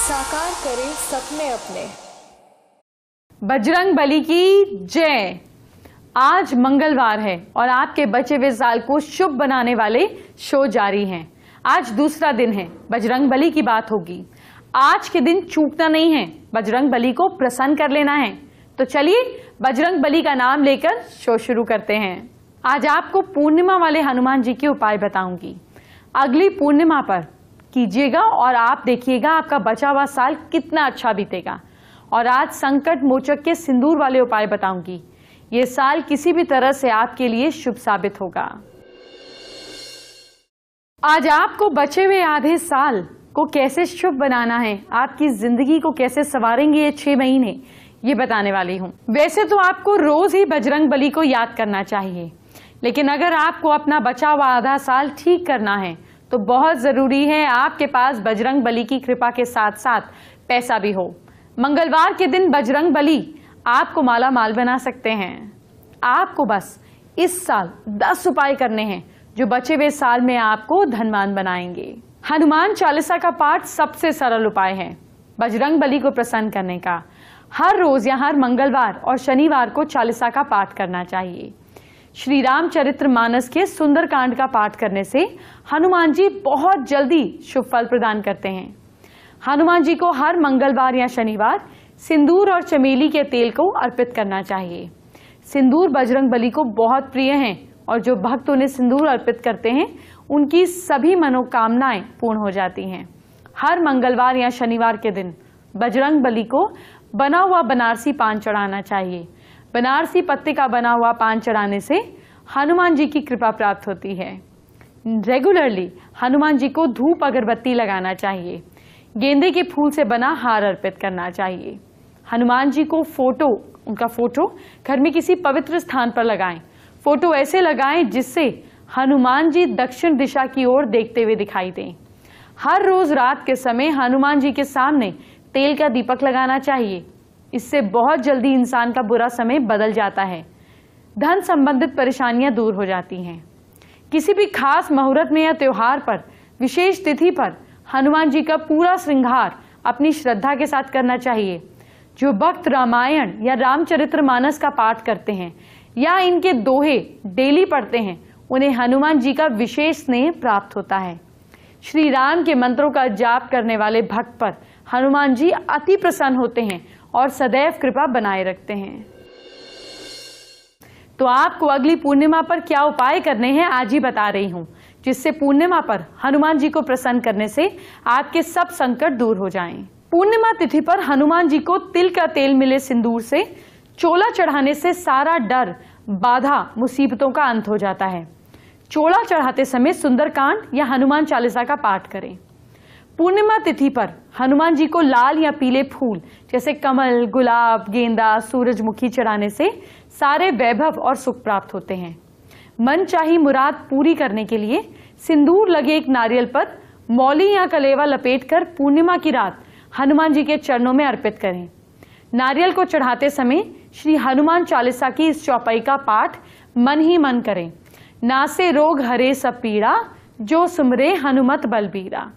साकार करें सपने अपने बजरंग बली की जय आज मंगलवार है और आपके बचे हुए साल को शुभ बनाने वाले शो जारी हैं आज दूसरा दिन है बजरंग बली की बात होगी आज के दिन चूकना नहीं है बजरंग बली को प्रसन्न कर लेना है तो चलिए बजरंग बली का नाम लेकर शो शुरू करते हैं आज आपको पूर्णिमा वाले हनुमान जी के उपाय बताऊंगी अगली पूर्णिमा पर कीजिएगा और आप देखिएगा आपका बचा हुआ साल कितना अच्छा बीतेगा और आज संकट मोचक के सिंदूर वाले उपाय बताऊंगी ये साल किसी भी तरह से आपके लिए शुभ साबित होगा आज आपको बचे हुए आधे साल को कैसे शुभ बनाना है आपकी जिंदगी को कैसे सवारेंगे ये छह महीने ये बताने वाली हूँ वैसे तो आपको रोज ही बजरंग बली को याद करना चाहिए लेकिन अगर आपको अपना बचा हुआ आधा साल ठीक करना है तो बहुत ज़रूरी है आपके पास बजरंग बली की कृपा के साथ साथ पैसा भी हो मंगलवार के दिन बजरंग बली आपको माला माल बना सकते हैं आपको बस इस साल दस उपाय करने हैं जो बचे हुए साल में आपको धनवान बनाएंगे हनुमान चालीसा का पाठ सबसे सरल उपाय है बजरंग बली को प्रसन्न करने का हर रोज या हर मंगलवार और शनिवार को चालीसा का पाठ करना चाहिए श्री रामचरित्र मानस के सुंदर कांड का पाठ करने से हनुमान जी बहुत जल्दी शुभ फल प्रदान करते हैं हनुमान जी को हर मंगलवार या शनिवार सिंदूर और चमेली के तेल को अर्पित करना चाहिए सिंदूर बजरंग बली को बहुत प्रिय हैं और जो भक्त उन्हें सिंदूर अर्पित करते हैं उनकी सभी मनोकामनाएं पूर्ण हो जाती हैं हर मंगलवार या शनिवार के दिन बजरंग बली को बना हुआ बनारसी पान चढ़ाना चाहिए बनारसी पत्ते का बना हुआ पान चढ़ाने से हनुमान जी की कृपा प्राप्त होती है रेगुलरली हनुमान जी को धूप अगरबत्ती लगाना चाहिए गेंदे के फूल से बना हार अर्पित करना चाहिए हनुमान जी को फोटो उनका फोटो घर में किसी पवित्र स्थान पर लगाएं फोटो ऐसे लगाएं जिससे हनुमान जी दक्षिण दिशा की ओर देखते हुए दिखाई दें हर रोज रात के समय हनुमान जी के सामने तेल का दीपक लगाना चाहिए इससे बहुत जल्दी इंसान का बुरा समय बदल जाता है धन संबंधित परेशानियां दूर हो जाती हैं किसी भी खास मुहूर्त में या त्यौहार पर विशेष तिथि पर हनुमान जी का पूरा श्रृंगार अपनी श्रद्धा के साथ करना चाहिए जो भक्त रामायण या रामचरितमानस का पाठ करते हैं या इनके दोहे डेली पढ़ते हैं उन्हें हनुमान जी का विशेष स्नेह प्राप्त होता है श्री राम के मंत्रों का जाप करने वाले भक्त पर हनुमान जी अति प्रसन्न होते हैं और सदैव कृपा बनाए रखते हैं तो आपको अगली पूर्णिमा पर क्या उपाय करने हैं आज ही बता रही हूँ जिससे पूर्णिमा पर हनुमान जी को प्रसन्न करने से आपके सब संकट दूर हो जाएं। पूर्णिमा तिथि पर हनुमान जी को तिल का तेल मिले सिंदूर से चोला चढ़ाने से सारा डर बाधा मुसीबतों का अंत हो जाता है चोला चढ़ाते समय सुंदरकांड या हनुमान चालीसा का पाठ करें पूर्णिमा तिथि पर हनुमान जी को लाल या पीले फूल जैसे कमल गुलाब गेंदा सूरजमुखी चढ़ाने से सारे वैभव और सुख प्राप्त होते हैं मन चाही मुराद पूरी करने के लिए सिंदूर लगे एक नारियल पर मौली या कलेवा लपेट कर पूर्णिमा की रात हनुमान जी के चरणों में अर्पित करें नारियल को चढ़ाते समय श्री हनुमान चालीसा की इस चौपाई का पाठ मन ही मन करें से रोग हरे सब पीड़ा जो सुमरे हनुमत बलबीरा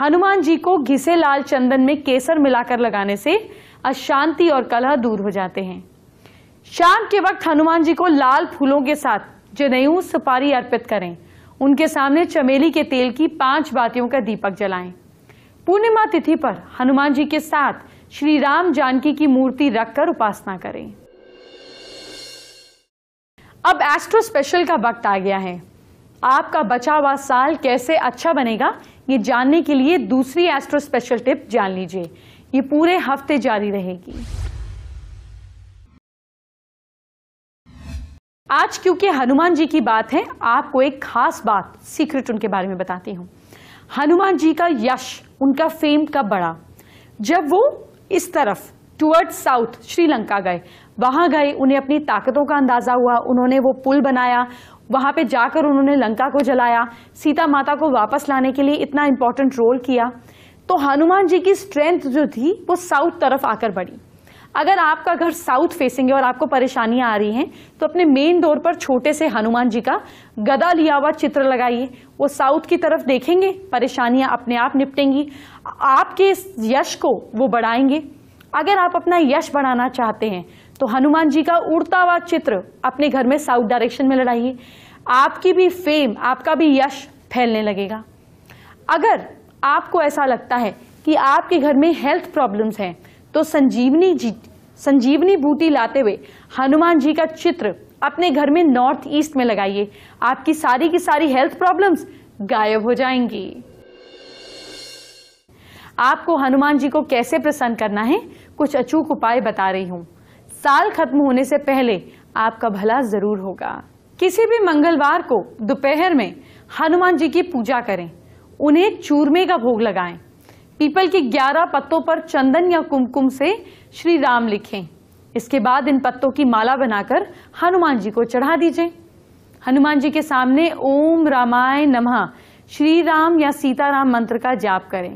हनुमान जी को घिसे लाल चंदन में केसर मिलाकर लगाने से अशांति और कलह दूर हो जाते हैं शाम के वक्त हनुमान जी को लाल फूलों के साथ जनेऊ सुपारी अर्पित करें उनके सामने चमेली के तेल की पांच बातियों का दीपक जलाएं पूर्णिमा तिथि पर हनुमान जी के साथ श्री राम जानकी की मूर्ति रखकर उपासना करें अब एस्ट्रो स्पेशल का वक्त आ गया है आपका बचा हुआ साल कैसे अच्छा बनेगा ये जानने के लिए दूसरी एस्ट्रो स्पेशल टिप जान लीजिए ये पूरे हफ्ते जारी रहेगी आज क्योंकि हनुमान जी की बात है आपको एक खास बात सीक्रेट उनके बारे में बताती हूँ हनुमान जी का यश उनका फेम का बड़ा जब वो इस तरफ टूवर्ड साउथ श्रीलंका गए वहाँ गए उन्हें अपनी ताकतों का अंदाज़ा हुआ उन्होंने वो पुल बनाया वहाँ पे जाकर उन्होंने लंका को जलाया सीता माता को वापस लाने के लिए इतना इम्पोर्टेंट रोल किया तो हनुमान जी की स्ट्रेंथ जो थी वो साउथ तरफ आकर बढ़ी अगर आपका घर साउथ फेसिंग है और आपको परेशानियां आ रही हैं तो अपने मेन डोर पर छोटे से हनुमान जी का गदा लिया हुआ चित्र लगाइए वो साउथ की तरफ देखेंगे परेशानियां अपने आप निपटेंगी आपके यश को वो बढ़ाएंगे अगर आप अपना यश बढ़ाना चाहते हैं तो हनुमान जी का उड़ता हुआ चित्र अपने घर में साउथ डायरेक्शन में लड़ाइए आपकी भी फेम आपका भी यश फैलने लगेगा अगर आपको ऐसा लगता है कि आपके घर में हेल्थ प्रॉब्लम्स हैं तो संजीवनी जी संजीवनी बूटी लाते हुए हनुमान जी का चित्र अपने घर में नॉर्थ ईस्ट में लगाइए आपकी सारी की सारी हेल्थ प्रॉब्लम्स गायब हो जाएंगी आपको हनुमान जी को कैसे प्रसन्न करना है कुछ अचूक उपाय बता रही हूं साल खत्म होने से पहले आपका भला जरूर होगा किसी भी मंगलवार को दोपहर में हनुमान जी की पूजा करें उन्हें चूरमे का भोग लगाएं पीपल के 11 पत्तों पर चंदन या कुमकुम से श्री राम लिखें इसके बाद इन पत्तों की माला बनाकर हनुमान जी को चढ़ा दीजिए हनुमान जी के सामने ओम रामाय नमः श्री राम या सीताराम मंत्र का जाप करें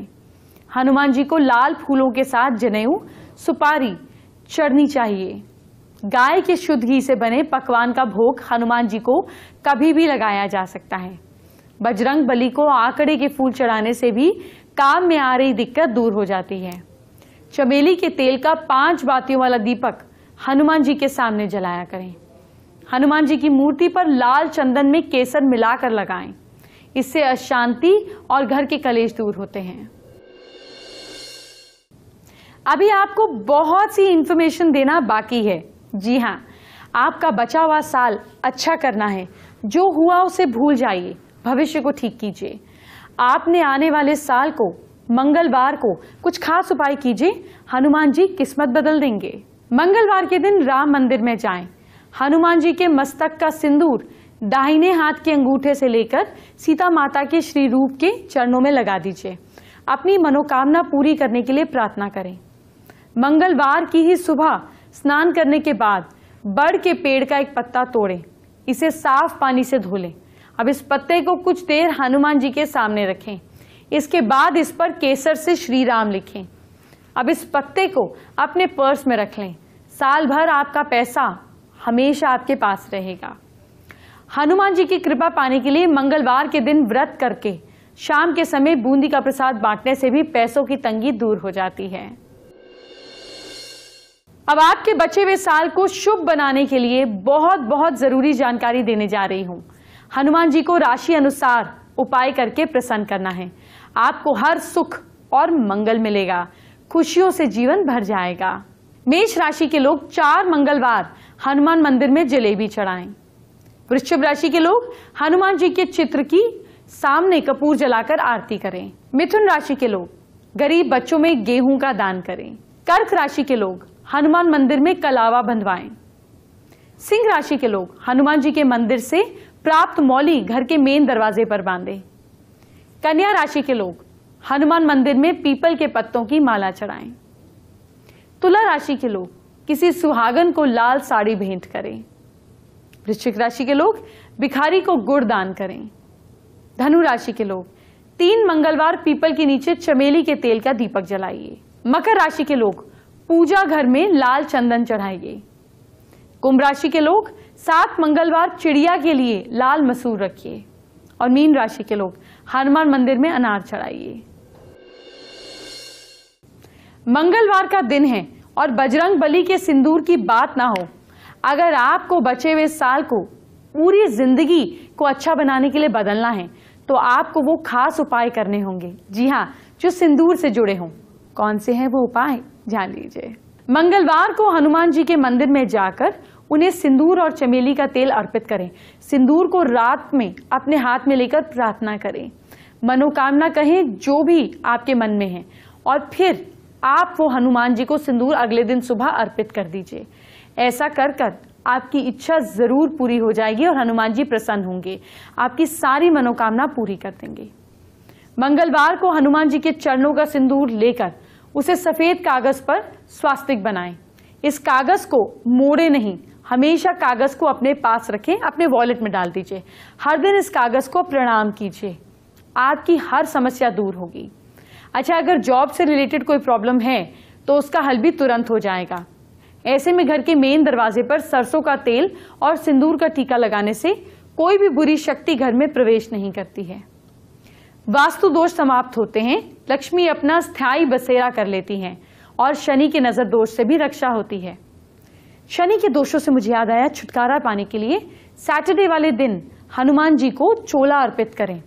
हनुमान जी को लाल फूलों के साथ जनेऊ सुपारी चढ़नी चाहिए गाय के शुद्ध घी से बने पकवान का भोग हनुमान जी को कभी भी लगाया जा सकता है बजरंग बली को आंकड़े के फूल चढ़ाने से भी काम में आ रही दिक्कत दूर हो जाती है चमेली के तेल का पांच बातियों वाला दीपक हनुमान जी के सामने जलाया करें हनुमान जी की मूर्ति पर लाल चंदन में केसर मिलाकर लगाएं इससे अशांति और घर के कलेश दूर होते हैं अभी आपको बहुत सी इन्फॉर्मेशन देना बाकी है जी हाँ आपका बचा हुआ साल अच्छा करना है जो हुआ उसे भूल जाइए भविष्य को ठीक कीजिए आपने आने वाले साल को मंगलवार को कुछ खास उपाय कीजिए हनुमान जी किस्मत बदल देंगे मंगलवार के दिन राम मंदिर में जाएं। हनुमान जी के मस्तक का सिंदूर दाहिने हाथ के अंगूठे से लेकर सीता माता के श्री रूप के चरणों में लगा दीजिए अपनी मनोकामना पूरी करने के लिए प्रार्थना करें मंगलवार की ही सुबह स्नान करने के बाद बड़ के पेड़ का एक पत्ता तोड़ें इसे साफ पानी से धो लें अब इस पत्ते को कुछ देर हनुमान जी के सामने रखें इसके बाद इस पर केसर से श्री राम लिखें अब इस पत्ते को अपने पर्स में रख लें साल भर आपका पैसा हमेशा आपके पास रहेगा हनुमान जी की कृपा पाने के लिए मंगलवार के दिन व्रत करके शाम के समय बूंदी का प्रसाद बांटने से भी पैसों की तंगी दूर हो जाती है अब आपके बचे हुए साल को शुभ बनाने के लिए बहुत बहुत जरूरी जानकारी देने जा रही हूँ हनुमान जी को राशि अनुसार उपाय करके प्रसन्न करना है आपको हर सुख और मंगल मिलेगा खुशियों से जीवन भर जाएगा मेष राशि के लोग चार मंगलवार हनुमान मंदिर में जलेबी चढ़ाएं वृक्षभ राशि के लोग हनुमान जी के चित्र की सामने कपूर जलाकर आरती करें मिथुन राशि के लोग गरीब बच्चों में गेहूं का दान करें कर्क राशि के लोग हनुमान मंदिर में कलावा बंधवाएं सिंह राशि के लोग हनुमान जी के मंदिर से प्राप्त मौली घर के मेन दरवाजे पर बांधे कन्या राशि के लोग हनुमान मंदिर में पीपल के पत्तों की माला चढ़ाएं तुला राशि के लोग किसी सुहागन को लाल साड़ी भेंट करें वृश्चिक राशि के लोग भिखारी को गुड़ दान करें धनु राशि के लोग तीन मंगलवार पीपल के नीचे चमेली के तेल का दीपक जलाइए मकर राशि के लोग पूजा घर में लाल चंदन चढ़ाइए कुंभ राशि के लोग सात मंगलवार चिड़िया के लिए लाल मसूर रखिए और मीन राशि के लोग हनुमान मंदिर में अनार चढ़ाइए मंगलवार का दिन है और बजरंग बली के सिंदूर की बात ना हो अगर आपको बचे हुए साल को पूरी जिंदगी को अच्छा बनाने के लिए बदलना है तो आपको वो खास उपाय करने होंगे जी हाँ जो सिंदूर से जुड़े हों कौन से हैं वो उपाय ध्यान लीजिए मंगलवार को हनुमान जी के मंदिर में जाकर उन्हें सिंदूर और चमेली का तेल अर्पित करें सिंदूर को रात में अपने हाथ में लेकर प्रार्थना करें मनोकामना कहें जो भी आपके मन में है और फिर आप वो हनुमान जी को सिंदूर अगले दिन सुबह अर्पित कर दीजिए ऐसा कर कर आपकी इच्छा जरूर पूरी हो जाएगी और हनुमान जी प्रसन्न होंगे आपकी सारी मनोकामना पूरी कर देंगे मंगलवार को हनुमान जी के चरणों का सिंदूर लेकर उसे सफ़ेद कागज़ पर स्वास्तिक बनाएं इस कागज़ को मोड़े नहीं हमेशा कागज़ को अपने पास रखें अपने वॉलेट में डाल दीजिए हर दिन इस कागज़ को प्रणाम कीजिए आपकी हर समस्या दूर होगी अच्छा अगर जॉब से रिलेटेड कोई प्रॉब्लम है तो उसका हल भी तुरंत हो जाएगा ऐसे में घर के मेन दरवाजे पर सरसों का तेल और सिंदूर का टीका लगाने से कोई भी बुरी शक्ति घर में प्रवेश नहीं करती है वास्तु दोष समाप्त होते हैं लक्ष्मी अपना स्थायी बसेरा कर लेती हैं और शनि के नजर दोष से भी रक्षा होती है शनि के दोषों से मुझे याद आया छुटकारा पाने के लिए सैटरडे वाले दिन हनुमान जी को चोला अर्पित करें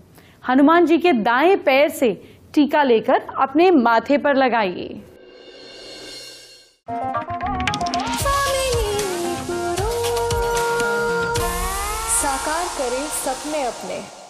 हनुमान जी के दाएं पैर से टीका लेकर अपने माथे पर लगाइए साकार करें सपने अपने